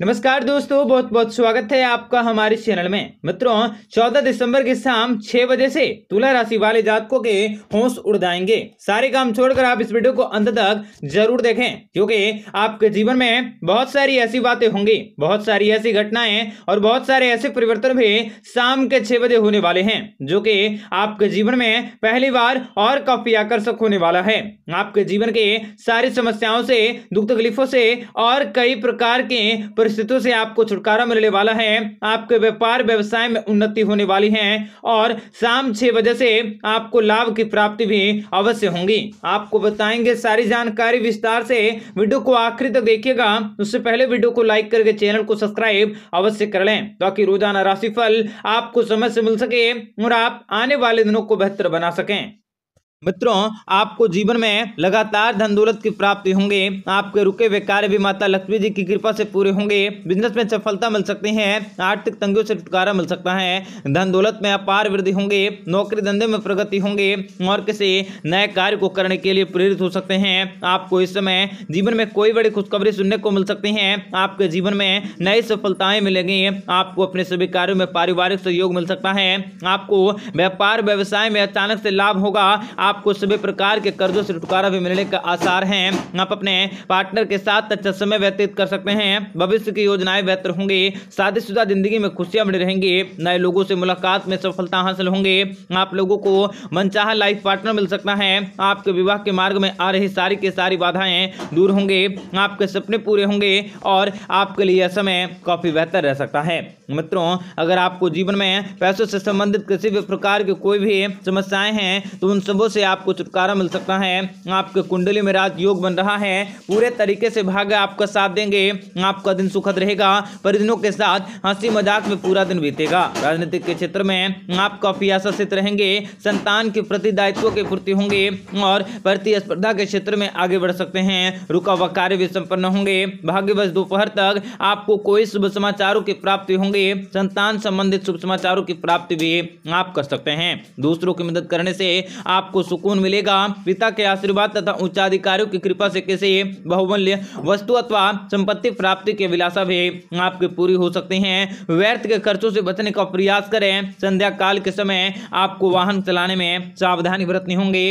नमस्कार दोस्तों बहुत बहुत स्वागत है आपका हमारे चैनल में मित्रों 14 दिसंबर के शाम 6 बजे से तुला राशि वाले जातकों के होश उड़ जाएंगे सारे काम छोड़कर आप इस वीडियो को अंत तक जरूर देखें क्योंकि आपके जीवन में बहुत सारी ऐसी बातें होंगी बहुत सारी ऐसी घटनाएं और बहुत सारे ऐसे परिवर्तन भी शाम के छह बजे होने वाले हैं जो की आपके जीवन में पहली बार और काफी आकर्षक होने वाला है आपके जीवन के सारी समस्याओं से दुख तकलीफों से और कई प्रकार के परिस्थितियों से आपको छुटकारा मिलने वाला है आपके व्यापार व्यवसाय में उन्नति होने वाली है और शाम छह बजे से आपको लाभ की प्राप्ति भी अवश्य होंगी आपको बताएंगे सारी जानकारी विस्तार से वीडियो को आखिरी तक देखिएगा उससे पहले वीडियो को लाइक करके चैनल को सब्सक्राइब अवश्य कर लें ताकि रोजाना राशिफल आपको समय से मिल सके और आप आने वाले दिनों को बेहतर बना सकें मित्रों आपको जीवन में लगातार धन दौलत की प्राप्ति होंगे आपके रुके हुए कार्य भी माता लक्ष्मी जी की कृपा से पूरे होंगे बिजनेस में सफलता मिल सकती है आर्थिक तंगियों से छुटकारा मिल सकता है धन दौलत में अपार वृद्धि होंगे नौकरी धंधे में प्रगति होंगे और किसी नए कार्य को करने के लिए प्रेरित हो सकते हैं आपको इस समय जीवन में कोई बड़ी खुशखबरी सुनने को मिल सकती है आपके जीवन में नई सफलताएं मिलेंगी आपको अपने सभी कार्यो में पारिवारिक सहयोग मिल सकता है आपको व्यापार व्यवसाय में अचानक से लाभ होगा आपको सभी प्रकार के कर्जों से छुटकारा भी मिलने का आसार है आप अपने पार्टनर के साथ अच्छा समय व्यतीत कर सकते हैं भविष्य की योजनाएं बेहतर होंगी शादीशुदा जिंदगी में खुशियां बनी रहेंगी नए लोगों से मुलाकात में सफलता हासिल होंगी आप लोगों को मनचाह लाइफ पार्टनर मिल सकता है आपके विवाह के मार्ग में आ रही सारी के सारी बाधाएं दूर होंगे आपके सपने पूरे होंगे और आपके लिए यह समय काफ़ी बेहतर रह सकता है मित्रों अगर आपको जीवन में पैसों से संबंधित किसी भी प्रकार की कोई भी समस्याएं हैं तो उन सबों से आपको छुटकारा मिल सकता है आपके कुंडली में राज योग बन रहा है पूरे तरीके से भाग्य आपका साथ देंगे आपका दिन सुखद रहेगा परिजनों के साथ हंसी मजाक में पूरा दिन बीतेगा राजनीतिक के क्षेत्र में आप काफी आशासित रहेंगे संतान के प्रति दायित्व की पूर्ति होंगे और प्रतिस्पर्धा के क्षेत्र में आगे बढ़ सकते हैं रुका हुआ कार्य भी संपन्न होंगे भाग्यवश दोपहर तक आपको कोई शुभ समाचारों की प्राप्ति होंगे संतान संबंधित शुभ समाचारों की प्राप्ति भी आप कर सकते हैं दूसरों की मदद करने से आपको सुकून मिलेगा पिता के आशीर्वाद तथा उच्चाधिकारियों की कृपा से किसी बहुमूल्य वस्तु अथवा संपत्ति प्राप्ति के विलासा भी आपके पूरी हो सकती हैं व्यर्थ के खर्चों से बचने का प्रयास करें संध्या काल के समय आपको वाहन चलाने में सावधानी बरतनी होंगी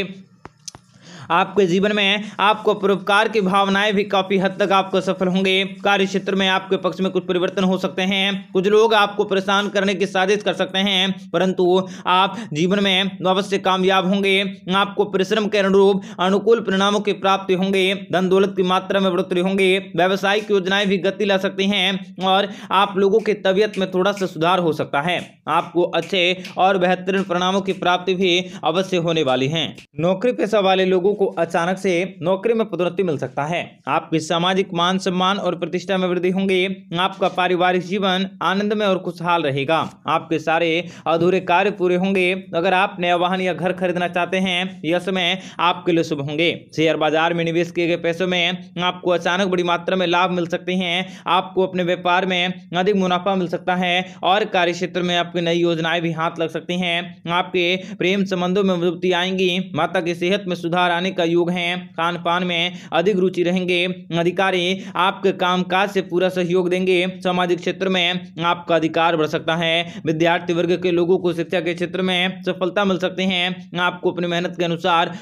आपके जीवन में आपको परोपकार की भावनाएं भी काफ़ी हद तक आपको सफल होंगे कार्य क्षेत्र में आपके पक्ष में कुछ परिवर्तन हो सकते हैं कुछ लोग आपको परेशान करने की साजिश कर सकते हैं परंतु आप जीवन में अवश्य कामयाब होंगे आपको परिश्रम के अनुरूप अनुकूल परिणामों की प्राप्ति होंगे धन दौलत की मात्रा में बढ़ोतरी होंगे व्यवसायिक योजनाएं भी गति ला सकती हैं और आप लोगों की तबीयत में थोड़ा सा सुधार हो सकता है आपको अच्छे और बेहतरीन परिणामों की प्राप्ति भी अवश्य होने वाली है नौकरी पेशा वाले लोगों को अचानक से नौकरी में पदोन्नति मिल सकता है आपके सामाजिक मान सम्मान और प्रतिष्ठा में वृद्धि होंगे आपका पारिवारिक जीवन आनंद में और खुशहाल रहेगा आपके सारे अधूरे कार्य पूरे होंगे अगर आप नया वाहन या घर खरीदना चाहते हैं यह समय आपके लिए शुभ होंगे शेयर बाजार में निवेश किए गए पैसों में आपको अचानक बड़ी मात्रा में लाभ मिल सकते हैं आपको अपने व्यापार में अधिक मुनाफा मिल सकता है और कार्य क्षेत्र में आपकी नई योजनाएं भी हाथ लग सकती हैं आपके प्रेम संबंधों में मजबूती आएंगी माता की सेहत में सुधार आने जाने का योग है खान पान में अधिक रुचि रहेंगे अधिकारी आपके कामकाज से पूरा सहयोग देंगे सामाजिक क्षेत्र में आपका अधिकार बढ़ सकता है विद्यार्थी वर्ग के लोगों को शिक्षा के क्षेत्र में सफलता मिल सकती है आपको अपनी मेहनत के अनुसार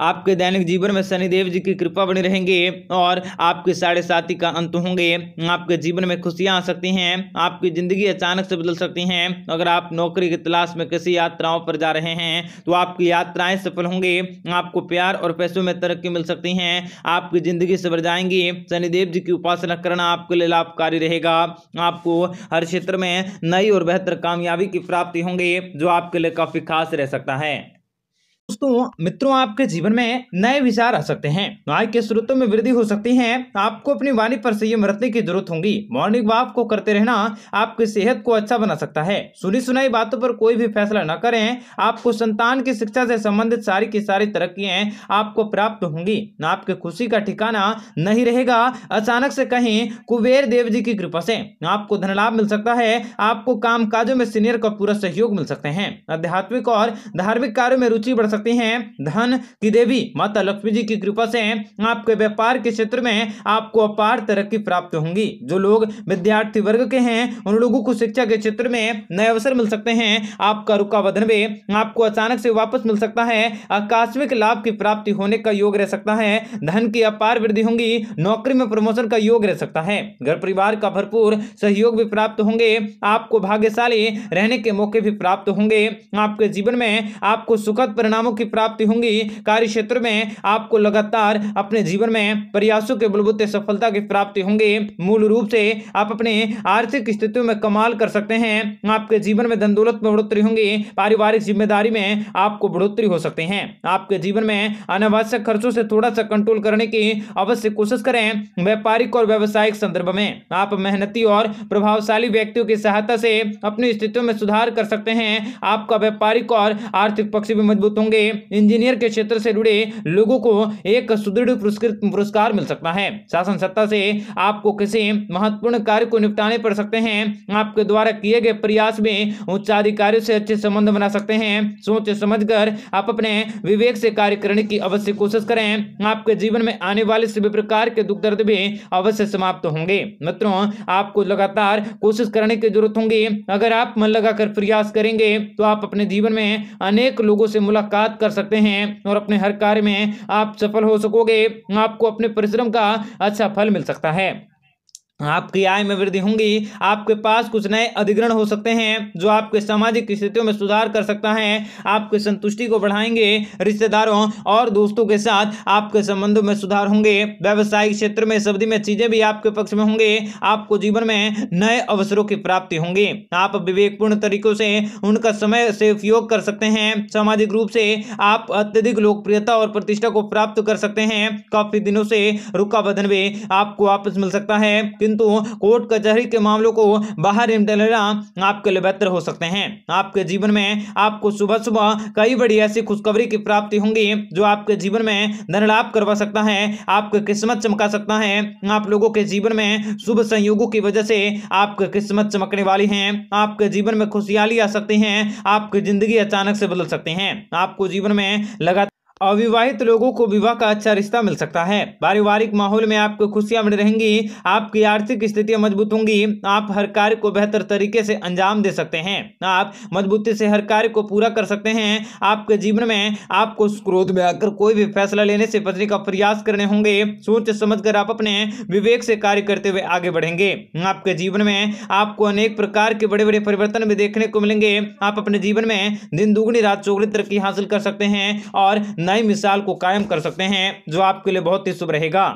आपके दैनिक जीवन में शनिदेव जी की कृपा बनी रहेंगे और आपके साढ़े साथी का अंत होंगे आपके जीवन में खुशियां आ सकती हैं आपकी ज़िंदगी अचानक से बदल सकती हैं अगर आप नौकरी की तलाश में किसी यात्राओं पर जा रहे हैं तो आपकी यात्राएं सफल होंगी आपको प्यार और पैसों में तरक्की मिल सकती हैं आपकी ज़िंदगी सबर जाएंगी शनिदेव जी की उपासना करना आपके लिए लाभकारी रहेगा आपको हर क्षेत्र में नई और बेहतर कामयाबी की प्राप्ति होंगी जो आपके लिए काफ़ी खास रह सकता है दोस्तों मित्रों आपके जीवन में नए विचार आ सकते हैं आय के स्रोतों में वृद्धि हो सकती है आपको अपनी वाणी पर संयम रखने की जरूरत होगी मॉर्निंग वॉक को करते रहना आपकी सेहत को अच्छा बना सकता है सुनी सुनाई बातों पर कोई भी फैसला न करें आपको संतान की शिक्षा से संबंधित सारी की सारी तरक्की आपको प्राप्त होंगी आपके खुशी का ठिकाना नहीं रहेगा अचानक से कहीं कुबेर देव जी की कृपा से आपको धन लाभ मिल सकता है आपको काम काजों में सीनियर का पूरा सहयोग मिल सकते हैं आध्यात्मिक और धार्मिक कार्यो में रुचि बढ़ सकती करती हैं धन की देवी माता लक्ष्मी जी की कृपा से आपके व्यापार के क्षेत्र में आपको अपार तरक्की प्राप्त होंगी जो लोग विद्यार्थी वर्ग के हैं उन लोगों को शिक्षा के क्षेत्र में नए अवसर मिल सकते हैं आपका रुका वधन भी आपको अचानक से वापस मिल सकता है आकस्मिक लाभ की प्राप्ति होने का योग रह सकता है धन की अपार वृद्धि होंगी नौकरी में प्रमोशन का योग रह सकता है घर परिवार का भरपूर सहयोग भी प्राप्त होंगे आपको भाग्यशाली रहने के मौके भी प्राप्त होंगे आपके जीवन में आपको सुखद परिणाम परिणामों की प्राप्ति होंगी कार्य क्षेत्र में आपको लगातार अपने जीवन में प्रयासों के बलबूते सफलता की प्राप्ति होंगे मूल रूप से आप अपने आर्थिक स्थितियों में कमाल कर सकते हैं आपके जीवन में धन दौलत में बढ़ोतरी होंगी पारिवारिक जिम्मेदारी में आपको बढ़ोतरी हो सकती है आपके जीवन में अनावश्यक खर्चों से थोड़ा सा कंट्रोल करने की अवश्य कोशिश करें व्यापारिक और व्यावसायिक संदर्भ में आप मेहनती और प्रभावशाली व्यक्तियों की सहायता से अपनी स्थितियों में सुधार कर सकते हैं आपका व्यापारिक और आर्थिक पक्ष भी मजबूत होंगे होंगे इंजीनियर के क्षेत्र से जुड़े लोगों को एक सुदृढ़ पुरस्कार मिल सकता है शासन सत्ता से आपको किसी महत्वपूर्ण कार्य को निपटाने पड़ सकते हैं आपके द्वारा किए गए प्रयास में अधिकारियों से अच्छे संबंध बना सकते हैं सोच समझ कर आप अपने विवेक से कार्य करने की अवश्य कोशिश करें आपके जीवन में आने वाले सभी प्रकार के दुख दर्द भी अवश्य समाप्त होंगे मित्रों आपको लगातार कोशिश करने की जरूरत होगी अगर आप मन लगाकर प्रयास करेंगे तो आप अपने जीवन में अनेक लोगों से मुलाकात बात कर सकते हैं और अपने हर कार्य में आप सफल हो सकोगे आपको अपने परिश्रम का अच्छा फल मिल सकता है आपकी आय में वृद्धि होंगी आपके पास कुछ नए अधिग्रहण हो सकते हैं जो आपके सामाजिक स्थितियों में सुधार कर सकता है आपके संतुष्टि को बढ़ाएंगे रिश्तेदारों और दोस्तों के साथ आपके संबंधों में सुधार होंगे व्यवसायिक क्षेत्र में सब्जी में चीजें भी आपके पक्ष में होंगे आपको जीवन में नए अवसरों की प्राप्ति होंगी आप विवेकपूर्ण तरीकों से उनका समय से उपयोग कर सकते हैं सामाजिक रूप से आप अत्यधिक लोकप्रियता और प्रतिष्ठा को प्राप्त कर सकते हैं काफी दिनों से रुका बधन भी आपको वापस मिल सकता है किंतु कोर्ट कचहरी के मामलों को बाहर निपटाना आपके लिए बेहतर हो सकते हैं आपके जीवन में आपको सुबह सुबह कई बड़ी ऐसी खुशखबरी की प्राप्ति होंगी जो आपके जीवन में धन लाभ करवा सकता है आपके किस्मत चमका सकता है आप लोगों के जीवन में शुभ संयोगों की वजह से आपकी किस्मत चमकने वाली है आपके जीवन में खुशहाली आ सकती है आपकी जिंदगी अचानक से बदल सकते हैं आपको जीवन में लगातार अविवाहित लोगों को विवाह का अच्छा रिश्ता मिल सकता है पारिवारिक माहौल में आपको खुशियां बनी रहेंगी आपकी आर्थिक स्थितियां मजबूत होंगी आप हर कार्य को बेहतर तरीके से अंजाम दे सकते हैं आप मजबूती से हर कार्य को पूरा कर सकते हैं आपके जीवन में आपको क्रोध में आकर कोई भी फैसला लेने से बचने का प्रयास करने होंगे सोच समझ कर आप अपने विवेक से कार्य करते हुए आगे बढ़ेंगे आपके जीवन में आपको अनेक प्रकार के बड़े बड़े परिवर्तन भी देखने को मिलेंगे आप अपने जीवन में दिन दुगनी रात चौगड़ी तरक्की हासिल कर सकते हैं और नई मिसाल को कायम कर सकते हैं जो आपके लिए बहुत ही शुभ रहेगा